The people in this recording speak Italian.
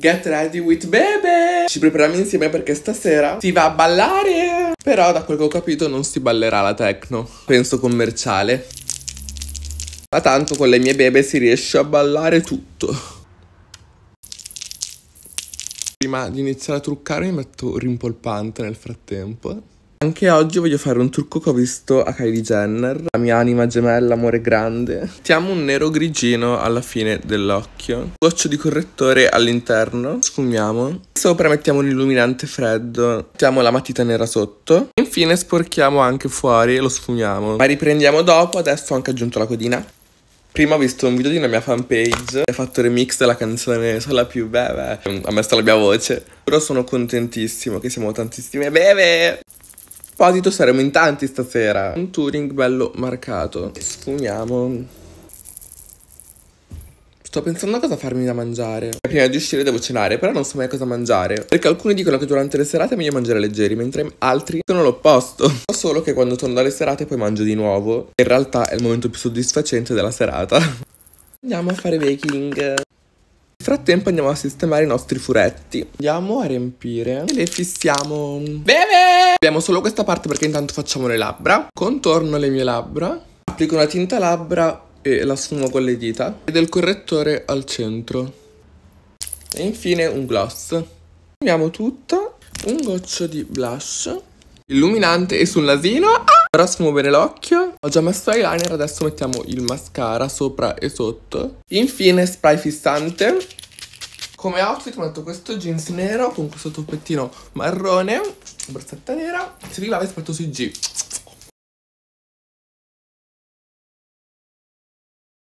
Get ready with baby! Ci prepariamo insieme perché stasera si va a ballare! Però da quel che ho capito non si ballerà la techno, penso commerciale. Ma tanto con le mie bebe si riesce a ballare tutto. Prima di iniziare a truccare mi metto rimpolpante nel frattempo. Anche oggi voglio fare un trucco che ho visto a Kylie Jenner, la mia anima gemella, amore grande. Mettiamo un nero grigino alla fine dell'occhio, goccio di correttore all'interno, sfumiamo. Sopra mettiamo un illuminante freddo, mettiamo la matita nera sotto. Infine sporchiamo anche fuori e lo sfumiamo. Ma riprendiamo dopo, adesso ho anche aggiunto la codina. Prima ho visto un video di una mia fanpage che ha fatto remix della canzone Sono la più beve, ha messo la mia voce. Però sono contentissimo che siamo tantissime beve proposito saremo in tanti stasera. Un touring bello marcato. Sfumiamo. Sto pensando a cosa farmi da mangiare. Prima di uscire devo cenare, però non so mai cosa mangiare. Perché alcuni dicono che durante le serate è meglio mangiare leggeri, mentre altri sono l'opposto. So solo che quando torno dalle serate poi mangio di nuovo. In realtà è il momento più soddisfacente della serata. Andiamo a fare baking. Nel frattempo andiamo a sistemare i nostri furetti. Andiamo a riempire e le fissiamo. Beve! Abbiamo solo questa parte perché intanto facciamo le labbra. Contorno le mie labbra. Applico una tinta labbra e la sfumo con le dita. E del correttore al centro. E infine un gloss. Sfumiamo tutta. Un goccio di blush. Illuminante e sul nasino. Ah! Ora sfumo bene l'occhio, ho già messo eyeliner, adesso mettiamo il mascara sopra e sotto. Infine spray fissante, come outfit ho detto questo jeans nero con questo toppettino marrone, borsetta nera, si rivela rispetto sui G.